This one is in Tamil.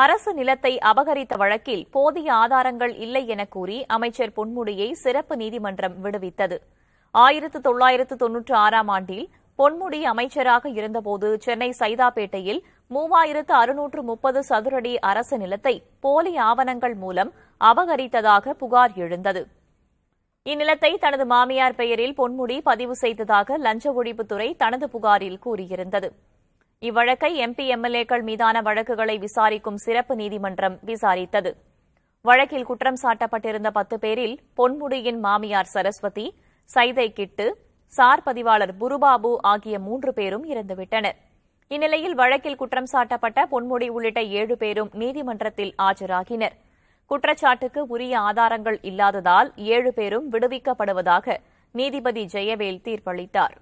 அரசு நிலத்தை அபகரித்த வழக்கில் போதிய ஆதாரங்கள் இல்லை என கூறி அமைச்சர் பொன்முடியை சிறப்பு நீதிமன்றம் விடுவித்தது ஆயிரத்து தொள்ளாயிரத்து தொன்னூற்று ஆறாம் ஆண்டில் பொன்முடி அமைச்சராக இருந்தபோது சென்னை சைதாப்பேட்டையில் மூவாயிரத்து அறுநூற்று முப்பது சதுரடி அரசு நிலத்தை போலி ஆவணங்கள் மூலம் அபகரித்ததாக புகார் எழுந்தது இந்நிலத்தை தனது மாமியார் பெயரில் பொன்முடி பதிவு செய்ததாக லஞ்ச ஒழிப்புத்துறை தனது புகாரில் கூறியிருந்தது இவ்வழக்கை எம்பி எம்எல்ஏக்கள் மீதான வழக்குகளை விசாரிக்கும் சிறப்பு நீதிமன்றம் விசாரித்தது வழக்கில் குற்றம் சாட்டப்பட்டிருந்த பத்து பேரில் பொன்முடியின் மாமியார் சரஸ்வதி சைதை கிட்டு சார் பதிவாளர் புருபாபு ஆகிய மூன்று பேரும் இறந்துவிட்டனர் இந்நிலையில் வழக்கில் குற்றம் சாட்டப்பட்ட பொன்முடி உள்ளிட்ட ஏழு பேரும் நீதிமன்றத்தில் ஆஜராகினர் குற்றச்சாட்டுக்கு உரிய ஆதாரங்கள் இல்லாததால் ஏழு பேரும் விடுவிக்கப்படுவதாக நீதிபதி ஜெயவேல் தீர்ப்பளித்தாா்